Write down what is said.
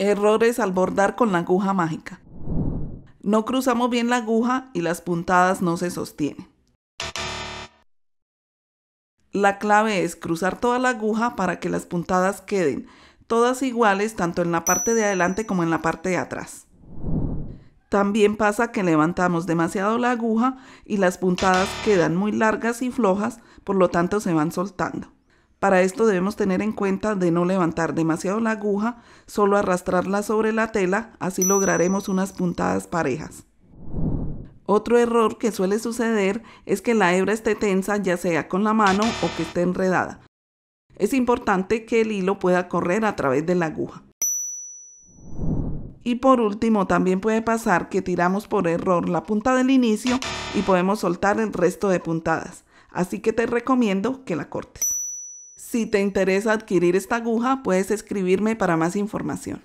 Errores al bordar con la aguja mágica. No cruzamos bien la aguja y las puntadas no se sostienen. La clave es cruzar toda la aguja para que las puntadas queden todas iguales tanto en la parte de adelante como en la parte de atrás. También pasa que levantamos demasiado la aguja y las puntadas quedan muy largas y flojas, por lo tanto se van soltando. Para esto debemos tener en cuenta de no levantar demasiado la aguja, solo arrastrarla sobre la tela, así lograremos unas puntadas parejas. Otro error que suele suceder es que la hebra esté tensa ya sea con la mano o que esté enredada. Es importante que el hilo pueda correr a través de la aguja. Y por último, también puede pasar que tiramos por error la punta del inicio y podemos soltar el resto de puntadas. Así que te recomiendo que la cortes. Si te interesa adquirir esta aguja, puedes escribirme para más información.